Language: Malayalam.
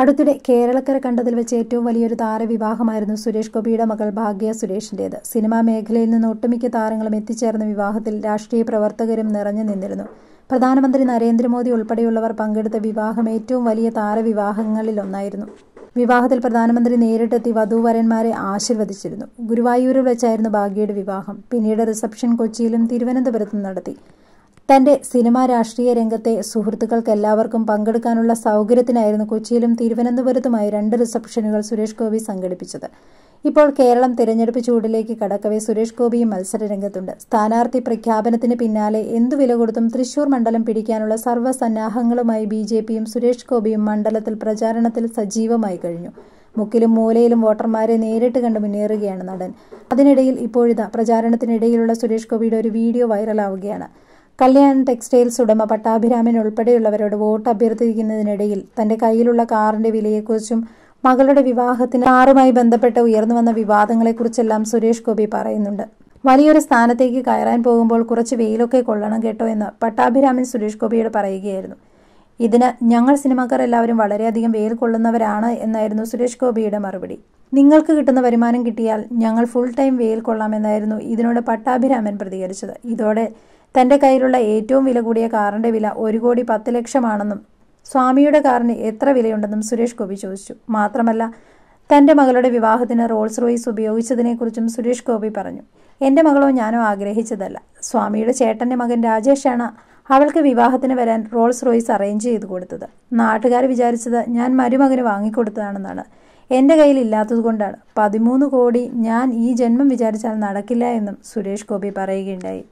അടുത്തിടെ കേരളക്കര കണ്ടതിൽ വെച്ച് ഏറ്റവും വലിയൊരു താരവിവാഹമായിരുന്നു സുരേഷ് ഗോപിയുടെ മകൾ ഭാഗ്യ സുരേഷിന്റേത് സിനിമാ മേഖലയിൽ നിന്ന് ഒട്ടുമിക്ക താരങ്ങളും എത്തിച്ചേർന്ന വിവാഹത്തിൽ രാഷ്ട്രീയ പ്രവർത്തകരും നിറഞ്ഞു നിന്നിരുന്നു പ്രധാനമന്ത്രി നരേന്ദ്രമോദി ഉൾപ്പെടെയുള്ളവർ പങ്കെടുത്ത വിവാഹം ഏറ്റവും വലിയ താരവിവാഹങ്ങളിലൊന്നായിരുന്നു വിവാഹത്തിൽ പ്രധാനമന്ത്രി നേരിട്ടെത്തി വധൂവരന്മാരെ ആശീർവദിച്ചിരുന്നു ഗുരുവായൂരിൽ വെച്ചായിരുന്നു ഭാഗ്യയുടെ വിവാഹം പിന്നീട് റിസപ്ഷൻ കൊച്ചിയിലും തിരുവനന്തപുരത്തും നടത്തി തന്റെ സിനിമാ രാഷ്ട്രീയ രംഗത്തെ സുഹൃത്തുക്കൾക്കെല്ലാവർക്കും പങ്കെടുക്കാനുള്ള സൗകര്യത്തിനായിരുന്നു കൊച്ചിയിലും തിരുവനന്തപുരത്തുമായി രണ്ട് റിസപ്ഷനുകൾ സുരേഷ് ഗോപി സംഘടിപ്പിച്ചത് ഇപ്പോൾ കേരളം തിരഞ്ഞെടുപ്പ് ചൂടിലേക്ക് കടക്കവേ സുരേഷ് ഗോപിയും മത്സരരംഗത്തുണ്ട് സ്ഥാനാർത്ഥി പ്രഖ്യാപനത്തിന് പിന്നാലെ എന്തു വില കൊടുത്തും തൃശൂർ മണ്ഡലം പിടിക്കാനുള്ള സർവ്വസന്നാഹങ്ങളുമായി ബി ജെ പിയും സുരേഷ് ഗോപിയും മണ്ഡലത്തിൽ പ്രചാരണത്തിൽ സജീവമായി കഴിഞ്ഞു മുക്കിലും മൂലയിലും വോട്ടർമാരെ നേരിട്ട് കണ്ട് മുന്നേറുകയാണ് നടൻ അതിനിടയിൽ ഇപ്പോഴിതാ പ്രചാരണത്തിനിടയിലുള്ള സുരേഷ് ഗോപിയുടെ ഒരു വീഡിയോ വൈറലാവുകയാണ് കല്യാൺ ടെക്സ്റ്റൈൽസ് ഉടമ പട്ടാഭിരാമൻ ഉൾപ്പെടെയുള്ളവരോട് വോട്ട് അഭ്യർത്ഥിക്കുന്നതിനിടയിൽ തന്റെ കയ്യിലുള്ള കാറിന്റെ വിലയെക്കുറിച്ചും മകളുടെ വിവാഹത്തിന് കാറുമായി ബന്ധപ്പെട്ട് ഉയർന്നു വന്ന വിവാദങ്ങളെക്കുറിച്ചെല്ലാം സുരേഷ് ഗോപി പറയുന്നുണ്ട് വലിയൊരു സ്ഥാനത്തേക്ക് കയറാൻ പോകുമ്പോൾ കുറച്ച് വെയിലൊക്കെ കൊള്ളണം കേട്ടോ എന്ന് പട്ടാഭിരാമൻ സുരേഷ് ഗോപിയോട് പറയുകയായിരുന്നു ഇതിന് ഞങ്ങൾ സിനിമാക്കാർ എല്ലാവരും വളരെയധികം വെയിൽ കൊള്ളുന്നവരാണ് എന്നായിരുന്നു സുരേഷ് ഗോപിയുടെ മറുപടി നിങ്ങൾക്ക് കിട്ടുന്ന വരുമാനം കിട്ടിയാൽ ഞങ്ങൾ ഫുൾ ടൈം വെയിൽ കൊള്ളാമെന്നായിരുന്നു ഇതിനോട് പട്ടാഭിരാമൻ പ്രതികരിച്ചത് ഇതോടെ തന്റെ കയ്യിലുള്ള ഏറ്റവും വില കൂടിയ കാറിന്റെ വില ഒരു കോടി പത്ത് ലക്ഷമാണെന്നും സ്വാമിയുടെ കാറിന് എത്ര വിലയുണ്ടെന്നും സുരേഷ് ഗോപി ചോദിച്ചു മാത്രമല്ല തന്റെ മകളുടെ വിവാഹത്തിന് റോൾസ് റോയ്സ് ഉപയോഗിച്ചതിനെക്കുറിച്ചും സുരേഷ് ഗോപി പറഞ്ഞു എൻ്റെ മകളോ ഞാനോ ആഗ്രഹിച്ചതല്ല സ്വാമിയുടെ ചേട്ടൻ്റെ മകൻ രാജേഷാണ് അവൾക്ക് വിവാഹത്തിന് വരാൻ റോൾസ് റോയ്സ് അറേഞ്ച് ചെയ്ത് കൊടുത്തത് നാട്ടുകാർ വിചാരിച്ചത് ഞാൻ മരുമകന് വാങ്ങിക്കൊടുത്തതാണെന്നാണ് എൻ്റെ കയ്യിൽ ഇല്ലാത്തതുകൊണ്ടാണ് പതിമൂന്ന് കോടി ഞാൻ ഈ ജന്മം വിചാരിച്ചാൽ നടക്കില്ല എന്നും സുരേഷ് ഗോപി പറയുകയുണ്ടായി